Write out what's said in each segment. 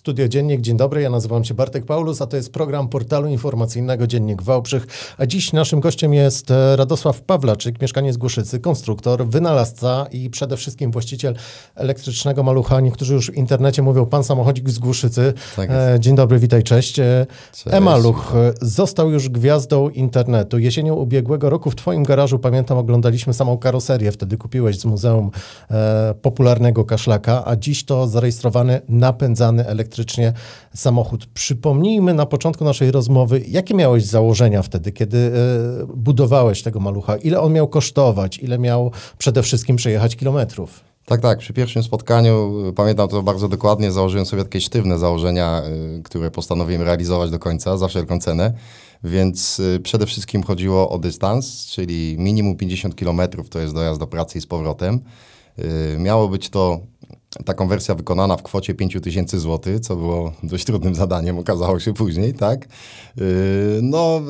Studio Dziennik. Dzień dobry, ja nazywam się Bartek Paulus, a to jest program portalu informacyjnego Dziennik Wałbrzych. A dziś naszym gościem jest e, Radosław Pawlaczyk, mieszkaniec Głuszycy, konstruktor, wynalazca i przede wszystkim właściciel elektrycznego malucha. Niektórzy już w internecie mówią pan samochodzik z Głuszycy. Tak e, Dzień dobry, witaj, cześć. E, cześć. Emaluch został już gwiazdą internetu. Jesienią ubiegłego roku w twoim garażu, pamiętam, oglądaliśmy samą karoserię. Wtedy kupiłeś z Muzeum Popularnego Kaszlaka, a dziś to zarejestrowany napędzany elektryczny elektrycznie samochód. Przypomnijmy na początku naszej rozmowy, jakie miałeś założenia wtedy, kiedy e, budowałeś tego malucha? Ile on miał kosztować? Ile miał przede wszystkim przejechać kilometrów? Tak, tak. Przy pierwszym spotkaniu, e, pamiętam to bardzo dokładnie, założyłem sobie takie sztywne założenia, e, które postanowiłem realizować do końca, za wszelką cenę. Więc przede wszystkim chodziło o dystans, czyli minimum 50 km to jest dojazd do pracy i z powrotem. Miało być to ta konwersja wykonana w kwocie 5000 zł, co było dość trudnym zadaniem, okazało się później, tak? Y, no,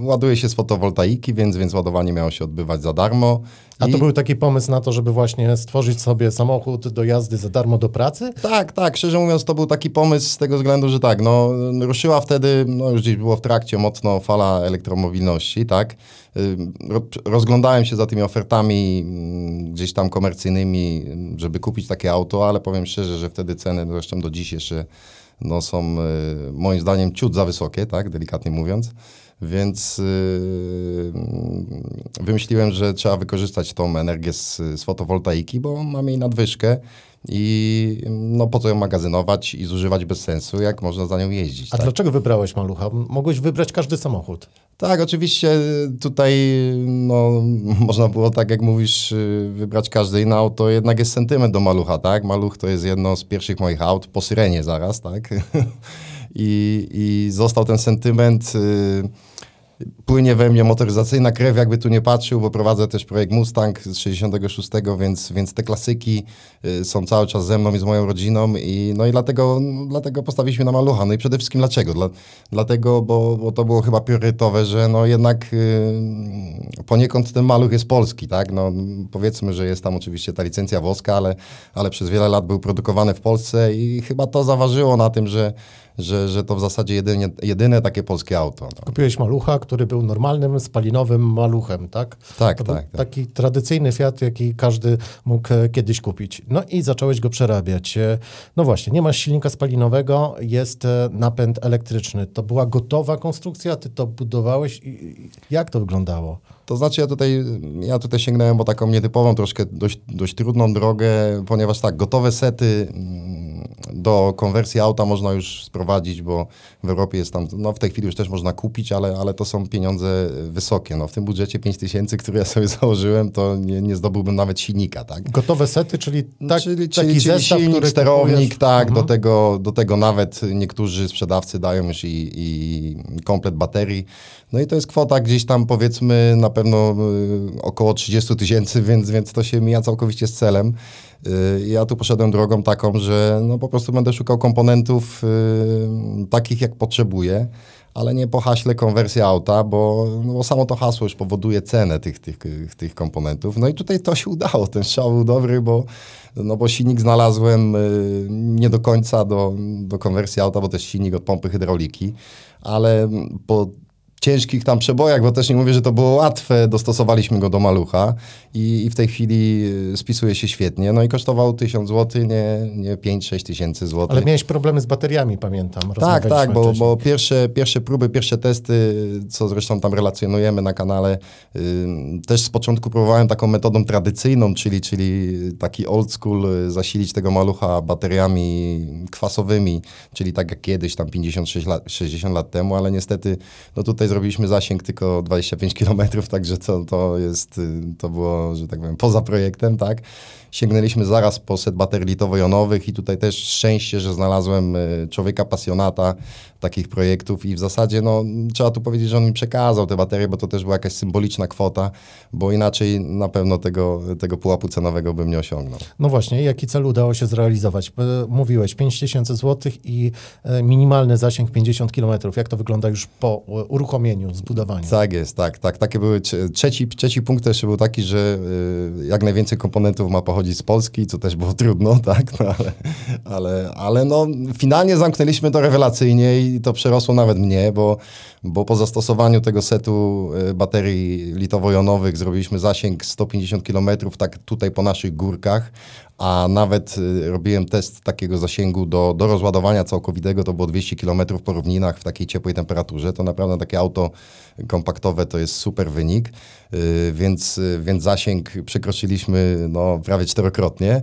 ładuje się z fotowoltaiki, więc, więc ładowanie miało się odbywać za darmo. A I... to był taki pomysł na to, żeby właśnie stworzyć sobie samochód do jazdy za darmo do pracy? Tak, tak. Szczerze mówiąc, to był taki pomysł z tego względu, że tak, no, ruszyła wtedy, no już gdzieś było w trakcie mocno fala elektromobilności, tak? Y, rozglądałem się za tymi ofertami mm, gdzieś tam komercyjnymi, żeby kupić takie auto to, ale powiem szczerze, że wtedy ceny, zresztą do dziś jeszcze, no są y, moim zdaniem ciut za wysokie, tak, delikatnie mówiąc. Więc y, wymyśliłem, że trzeba wykorzystać tą energię z, z fotowoltaiki, bo mamy jej nadwyżkę i no po co ją magazynować i zużywać bez sensu, jak można za nią jeździć. A tak? dlaczego wybrałeś malucha? Mogłeś wybrać każdy samochód. Tak, oczywiście y, tutaj no, można było, tak jak mówisz, y, wybrać każdy inny auto, jednak jest sentyment do malucha, tak? Maluch to jest jedno z pierwszych moich aut, po syrenie zaraz, tak? I, i został ten sentyment... Y, płynie we mnie motoryzacyjna krew, jakby tu nie patrzył, bo prowadzę też projekt Mustang z 66, więc, więc te klasyki y, są cały czas ze mną i z moją rodziną i no i dlatego, dlatego postawiliśmy na malucha. No i przede wszystkim dlaczego? Dla, dlatego, bo, bo to było chyba priorytetowe, że no jednak yy, poniekąd ten maluch jest polski, tak? No powiedzmy, że jest tam oczywiście ta licencja włoska, ale, ale przez wiele lat był produkowany w Polsce i chyba to zaważyło na tym, że że, że to w zasadzie jedynie, jedyne takie polskie auto. No. Kupiłeś malucha, który był normalnym, spalinowym maluchem, tak? Tak, tak, tak. Taki tradycyjny Fiat, jaki każdy mógł e, kiedyś kupić. No i zacząłeś go przerabiać. E, no właśnie, nie masz silnika spalinowego, jest e, napęd elektryczny. To była gotowa konstrukcja, ty to budowałeś. Jak to wyglądało? To znaczy ja tutaj, ja tutaj sięgnąłem po taką nietypową, troszkę dość, dość trudną drogę, ponieważ tak, gotowe sety mm, do konwersji auta można już sprowadzić, bo w Europie jest tam, no w tej chwili już też można kupić, ale, ale to są pieniądze wysokie. No w tym budżecie 5 tysięcy, który ja sobie założyłem, to nie, nie zdobyłbym nawet silnika, tak? Gotowe sety, czyli, tak, czyli, taki czyli zestaw, silnik, który sterownik, tak, mhm. do, tego, do tego nawet niektórzy sprzedawcy dają już i, i komplet baterii, no i to jest kwota gdzieś tam powiedzmy na pewno y, około 30 tysięcy, więc, więc to się mija całkowicie z celem. Y, ja tu poszedłem drogą taką, że no po prostu będę szukał komponentów y, takich, jak potrzebuję, ale nie po haśle konwersja auta, bo, no bo samo to hasło już powoduje cenę tych, tych, tych komponentów. No i tutaj to się udało, ten strzał był dobry, bo, no bo silnik znalazłem nie do końca do, do konwersji auta, bo też silnik od pompy hydrauliki, ale po ciężkich tam przebojach, bo też nie mówię, że to było łatwe, dostosowaliśmy go do malucha i, i w tej chwili y, spisuje się świetnie. No i kosztował 1000 zł, nie, nie 5-6 tysięcy złotych. Ale miałeś problemy z bateriami, pamiętam. Tak, tak, bo, bo, pierwsze, pierwsze próby, pierwsze testy, co zresztą tam relacjonujemy na kanale, też z początku próbowałem taką metodą tradycyjną, czyli, czyli taki old school, y, zasilić tego malucha bateriami kwasowymi, czyli tak jak kiedyś, tam 56 lat, 60 lat temu, ale niestety no tutaj Tutaj zrobiliśmy zasięg tylko 25 km, także to, to jest, y, to było, że tak powiem, poza projektem, tak? sięgnęliśmy zaraz po set baterii litowo-jonowych i tutaj też szczęście, że znalazłem e, człowieka pasjonata takich projektów i w zasadzie no, trzeba tu powiedzieć, że on mi przekazał te baterie, bo to też była jakaś symboliczna kwota, bo inaczej na pewno tego, tego pułapu cenowego bym nie osiągnął. No właśnie, jaki cel udało się zrealizować? Mówiłeś 5000 zł i e, minimalny zasięg 50 km. Jak to wygląda już po uruchomieniu, zbudowaniu? Tak jest, tak, tak. Takie były trzeci, trzeci punkt też był taki, że e, jak najwięcej komponentów ma pochodzić pochodzić z Polski, co też było trudno, tak, no, ale, ale, ale no, finalnie zamknęliśmy to rewelacyjnie i to przerosło nawet mnie, bo, bo po zastosowaniu tego setu y, baterii litowo-jonowych zrobiliśmy zasięg 150 km, tak tutaj po naszych górkach, a nawet y, robiłem test takiego zasięgu do, do rozładowania całkowitego, to było 200 km po równinach w takiej ciepłej temperaturze, to naprawdę takie auto kompaktowe to jest super wynik, y, więc, y, więc zasięg przekroczyliśmy no, prawie czterokrotnie.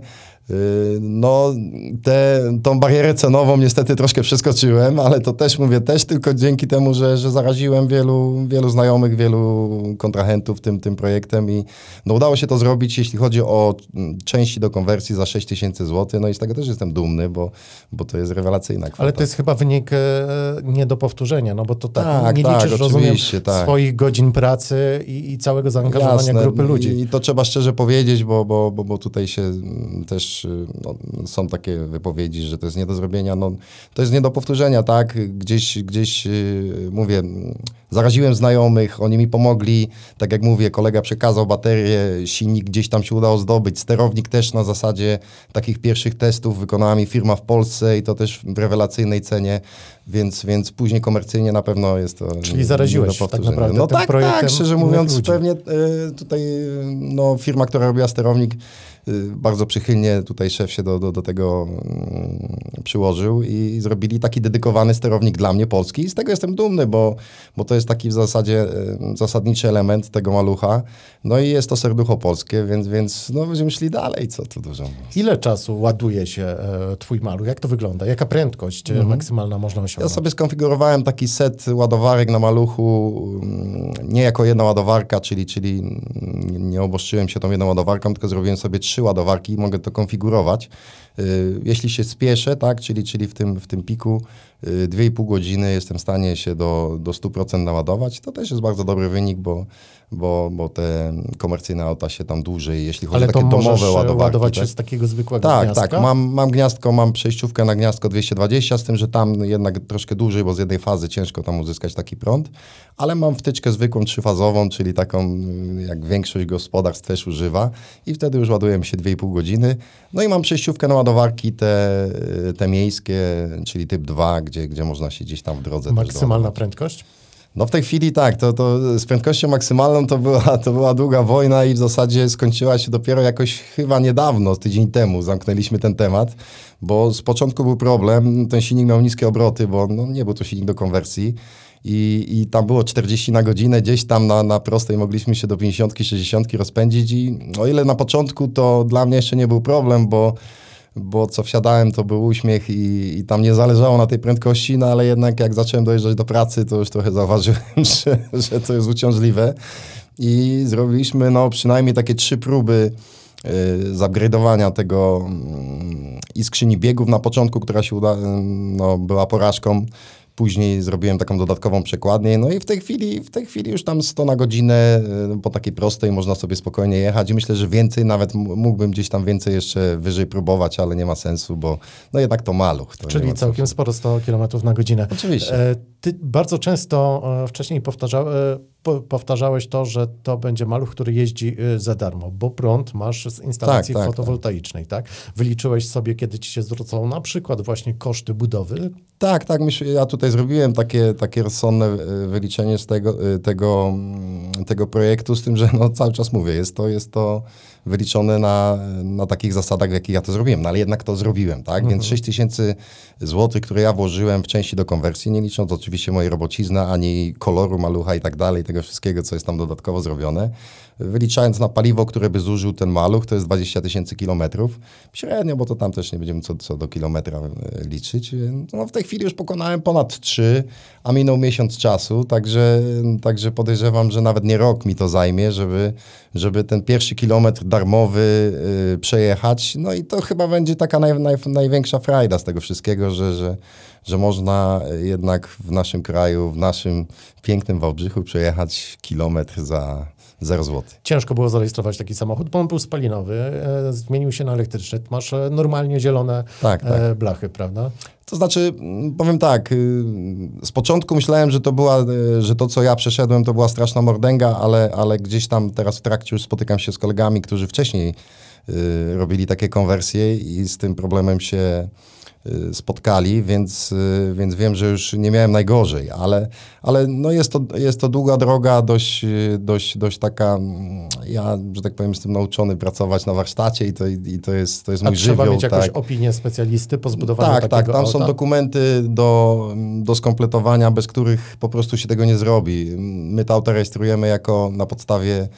Yy, no, te, tą barierę cenową niestety troszkę przeskoczyłem, ale to też mówię, też tylko dzięki temu, że, że zaraziłem wielu, wielu znajomych, wielu kontrahentów tym, tym projektem i no, udało się to zrobić, jeśli chodzi o mm, części do konwersji za 6 tysięcy złotych. No i z tego też jestem dumny, bo, bo to jest rewelacyjna kwota. Ale to jest chyba wynik e, nie do powtórzenia, no bo to tak, tak nie tak, liczysz, rozumiem, tak. swoich godzin pracy i, i całego zaangażowania Jasne. grupy ludzi. I, to trzeba szczerze powiedzieć, bo, bo, bo, bo tutaj się mm, też też y, no, są takie wypowiedzi, że to jest nie do zrobienia. No, to jest nie do powtórzenia, tak? Gdzieś, gdzieś y, mówię, zaraziłem znajomych, oni mi pomogli. Tak jak mówię, kolega przekazał baterię, silnik gdzieś tam się udało zdobyć. Sterownik też na zasadzie takich pierwszych testów wykonała mi firma w Polsce i to też w rewelacyjnej cenie, więc, więc później komercyjnie na pewno jest to. Czyli zaraziłeś tak naprawdę. No tak, tak, szczerze mówiąc, pewnie y, tutaj y, no, firma, która robiła sterownik, Y, bardzo przychylnie tutaj szef się do, do, do tego mm, przyłożył i zrobili taki dedykowany sterownik dla mnie polski i z tego jestem dumny, bo, bo to jest taki w zasadzie y, zasadniczy element tego malucha. No i jest to serducho polskie, więc, więc no będziemy szli dalej, co tu dużo. Ile czasu ładuje się e, twój maluch? Jak to wygląda? Jaka prędkość e, mhm. maksymalna można osiągnąć? Ja sobie skonfigurowałem taki set ładowarek na maluchu, mm, nie jako jedna ładowarka, czyli, czyli nie oboszczyłem się tą jedną ładowarką, tylko zrobiłem sobie trzy trzy ładowarki i mogę to konfigurować. Y, jeśli się spieszę, tak, czyli, czyli w, tym, w tym piku 2,5 y, godziny jestem w stanie się do, do 100% naładować, to też jest bardzo dobry wynik, bo, bo, bo te komercyjne auta się tam dłużej, jeśli chodzi Ale o takie domowe e, ładowarki. ładować tak? się z takiego zwykłego tak, tak gniazdka? Tak, tak. Mam, mam gniazdko, mam przejściówkę na gniazdko 220, z tym, że tam jednak troszkę dłużej, bo z jednej fazy ciężko tam uzyskać taki prąd, ale mam wtyczkę zwykłą, trzyfazową, czyli taką y, jak większość gospodarstw też używa i wtedy już ładujemy się 2,5 godziny. No i mam przejściówkę na ładowanie ładowarki te, te miejskie, czyli typ 2, gdzie, gdzie można się gdzieś tam w drodze... Maksymalna prędkość? No w tej chwili tak, to, to z prędkością maksymalną to była, to była długa wojna i w zasadzie skończyła się dopiero jakoś chyba niedawno, tydzień temu zamknęliśmy ten temat, bo z początku był problem, ten silnik miał niskie obroty, bo no, nie był to silnik do konwersji i, i tam było 40 na godzinę, gdzieś tam na, na prostej mogliśmy się do 50, 60 rozpędzić i o ile na początku to dla mnie jeszcze nie był problem, bo bo co wsiadałem, to był uśmiech i, i, tam nie zależało na tej prędkości, no ale jednak jak zacząłem dojeżdżać do pracy, to już trochę zauważyłem, że, że to jest uciążliwe. I zrobiliśmy no, przynajmniej takie trzy próby y, zupgrade'owania tego y, i skrzyni biegów na początku, która się uda, y, no, była porażką Później zrobiłem taką dodatkową przekładnię, no i w tej chwili, w tej chwili już tam 100 na godzinę e, po takiej prostej można sobie spokojnie jechać i myślę, że więcej, nawet mógłbym gdzieś tam więcej jeszcze wyżej próbować, ale nie ma sensu, bo no jednak to maluch. To Czyli całkiem sporo 100 km na godzinę. Oczywiście. E, ty bardzo często e, wcześniej powtarzałeś, powtarzałeś to, że to będzie maluch, który jeździ y, za darmo, bo prąd masz z instalacji tak, tak, fotowoltaicznej, tak. tak? Wyliczyłeś sobie, kiedy ci się zwrócą na przykład właśnie koszty budowy? Tak, tak. ja tutaj zrobiłem takie, takie rozsądne y, wyliczenie z tego, y, tego, mm, tego projektu, z tym, że no, cały czas mówię, jest to, jest to wyliczone na, na takich zasadach, w jakich ja to zrobiłem, no ale jednak to zrobiłem, tak? Mhm. Więc 6 tysięcy złotych, które ja włożyłem w części do konwersji, nie licząc oczywiście mojej robocizny, ani koloru malucha i tak dalej, tego wszystkiego, co jest tam dodatkowo zrobione, wyliczając na paliwo, które by zużył ten maluch, to jest 20 tysięcy kilometrów, średnio, bo to tam też nie będziemy co, co do kilometra e, liczyć. No w tej chwili już pokonałem ponad 3, a minął miesiąc czasu, także, także podejrzewam, że nawet nie rok mi to zajmie, żeby, żeby ten pierwszy kilometr darmowy, y, przejechać. No i to chyba będzie taka naj, naj, największa frajda z tego wszystkiego, że, że, że można jednak w naszym kraju, w naszym pięknym Wałbrzychu przejechać kilometr za 0 zł. Ciężko było zarejestrować taki samochód, bo on był spalinowy, e, zmienił się na elektryczny. Masz e, normalnie zielone tak, e, tak. E, blachy, prawda? To znaczy, mm, powiem tak, y, z początku myślałem, że to była, e, że to co ja przeszedłem to była straszna mordęga, ale, ale gdzieś tam teraz w trakcie już spotykam się z kolegami, którzy wcześniej y, robili takie konwersje i z tym problemem się Y, spotkali, więc, y, więc wiem, że już nie miałem najgorzej, ale, ale no jest, to, jest to długa droga, dość, y, dość, dość taka, mm, ja, że tak powiem, jestem nauczony pracować na warsztacie i to, i to jest, to jest mój A trzeba mieć tak. jakąś opinię specjalisty po zbudowaniu Tak, tak takiego, tak, tam są dokumenty do, do skompletowania, bez których po prostu się tego nie zrobi. My to auto rejestrujemy jako na podstawie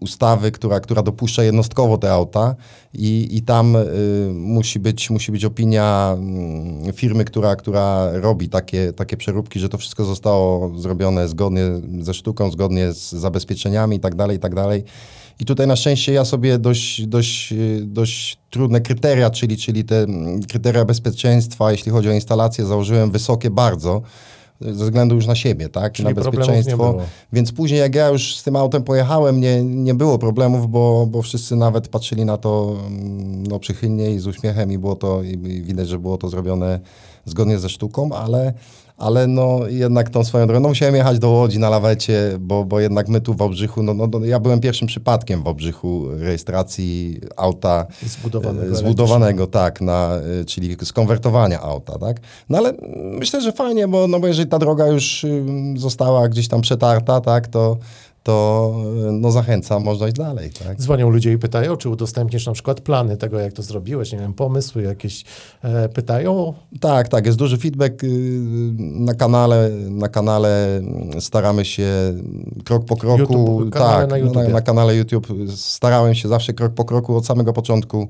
ustawy, która, która dopuszcza jednostkowo te auta i, i tam y, musi, być, musi być opinia mm, firmy, która, która robi takie, takie przeróbki, że to wszystko zostało zrobione zgodnie ze sztuką, zgodnie z zabezpieczeniami itd., tak itd. Tak I tutaj na szczęście ja sobie dość, dość, y, dość trudne kryteria, czyli, czyli te mm, kryteria bezpieczeństwa, jeśli chodzi o instalację, założyłem wysokie bardzo ze względu już na siebie, tak? Czyli na bezpieczeństwo. Więc później jak ja już z tym autem pojechałem, nie, nie było problemów, bo, bo wszyscy nawet patrzyli na to mm, no, przychylnie i z uśmiechem i było to, i widać, że było to zrobione zgodnie ze sztuką, ale ale no jednak tą swoją drogą, no musiałem jechać do Łodzi na lawecie, bo, bo jednak my tu w Obrzychu, no, no, no, ja byłem pierwszym przypadkiem w Obrzychu rejestracji auta e, zbudowanego, zbudowanego tak, na, e, czyli skonwertowania auta, tak. No ale myślę, że fajnie, bo, no, bo jeżeli ta droga już została gdzieś tam przetarta, tak, to to e, no, zachęcam, można iść dalej. Tak? Dzwonią ludzie i pytają, czy udostępnisz na przykład plany tego, jak to zrobiłeś, nie wiem, pomysły jakieś e, pytają? Tak, tak, jest duży feedback y, na kanale, na kanale mm, staramy się krok po kroku, YouTube, tak, na, no, na, na kanale YouTube starałem się zawsze krok po kroku od samego początku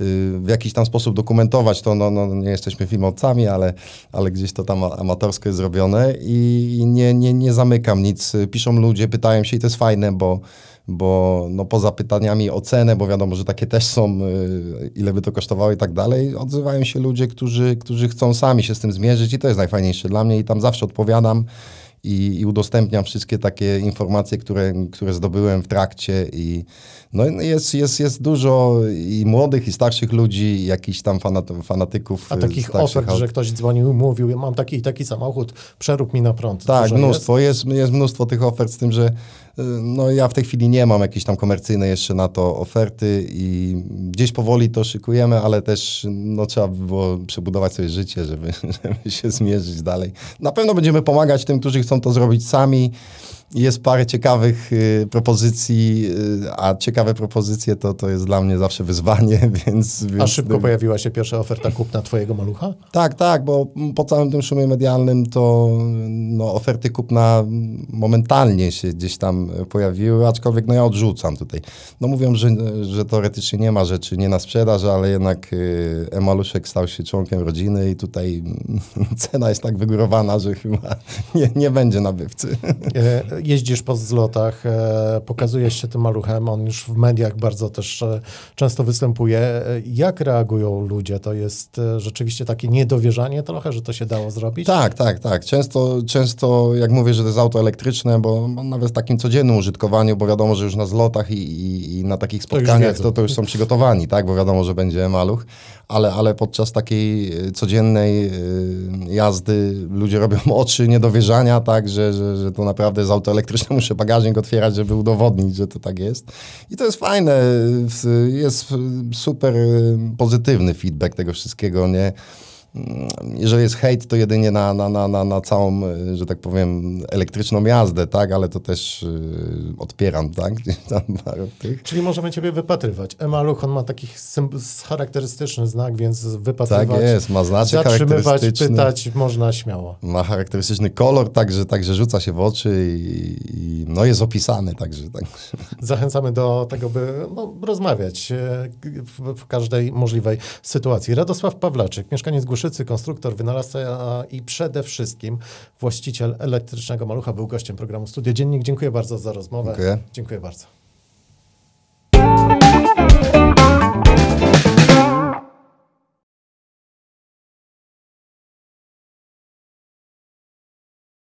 Y, w jakiś tam sposób dokumentować to. No, no, no nie jesteśmy filmowcami, ale, ale gdzieś to tam amatorsko jest zrobione i nie, nie, nie zamykam nic. Piszą ludzie, pytają się i to jest fajne, bo bo no, poza pytaniami o cenę, bo wiadomo, że takie też są, y, ile by to kosztowało i tak dalej, odzywają się ludzie, którzy, którzy chcą sami się z tym zmierzyć i to jest najfajniejsze dla mnie i tam zawsze odpowiadam i, i udostępniam wszystkie takie informacje, które, które zdobyłem w trakcie i no jest, jest, jest dużo i młodych, i starszych ludzi, jakichś tam fanaty, fanatyków. A takich ofert, aut... że ktoś dzwonił i mówił, mam taki taki samochód, przerób mi na prąd. Tak, mnóstwo, jest? jest? Jest, mnóstwo tych ofert z tym, że no ja w tej chwili nie mam jakiejś tam komercyjnej jeszcze na to oferty i gdzieś powoli to szykujemy, ale też no, trzeba by było przebudować sobie życie, żeby, żeby się zmierzyć dalej. Na pewno będziemy pomagać tym, którzy chcą to zrobić sami jest parę ciekawych y, propozycji, y, a ciekawe propozycje to, to jest dla mnie zawsze wyzwanie, więc... A więc, szybko y, pojawiła się pierwsza oferta kupna twojego malucha? Tak, tak, bo po całym tym szumie medialnym to no, oferty kupna momentalnie się gdzieś tam pojawiły, aczkolwiek no ja odrzucam tutaj. No mówią, że, że teoretycznie nie ma rzeczy nie na sprzedaż, ale jednak y, e-maluszek stał się członkiem rodziny i tutaj cena jest tak wygórowana, że chyba nie, nie będzie nabywcy. E, jeździsz po zlotach, e, pokazujesz się tym maluchem, on już w mediach bardzo też e, często występuje. E, jak reagują ludzie? To jest rzeczywiście takie niedowierzanie trochę, że to się dało zrobić? Tak, tak, tak. Często, często jak mówię, że to jest auto elektryczne, bo nawet w takim codziennym użytkowaniu, bo wiadomo, że już na zlotach i, i, i na takich spotkaniach to już, to, to już, są przygotowani, tak, bo wiadomo, że będzie maluch, ale, ale podczas takiej e, codziennej e, jazdy ludzie robią oczy niedowierzania, tak, że, że, że to naprawdę z auto elektryczne muszę bagażnik otwierać, żeby udowodnić, że to tak jest. I to jest fajne, jest super e, pozytywny feedback tego wszystkiego, nie? Mm, jeżeli jest hejt, to jedynie na, na, na, na, na całą, e, że tak powiem, elektryczną jazdę, tak? Ale to też yy, odpieram, tak? Czyli możemy ciebie wypatrywać. Emaluch, on ma taki charakterystyczny znak, więc wypatrywać. Tak jest, ma znaczek Zatrzymywać, pytać można śmiało. Ma charakterystyczny kolor, także, także rzuca się w oczy i, i no jest opisany, także. Tak. Zachęcamy do tego, by no, rozmawiać e, w, w każdej możliwej sytuacji. Radosław Pawlaczyk, mieszkaniec Głuszy Chińczycy, konstruktor, wynalazca i przede wszystkim właściciel elektrycznego malucha był gościem programu Studio Dziennik. Dziękuję bardzo za rozmowę. Dziękuję, Dziękuję bardzo.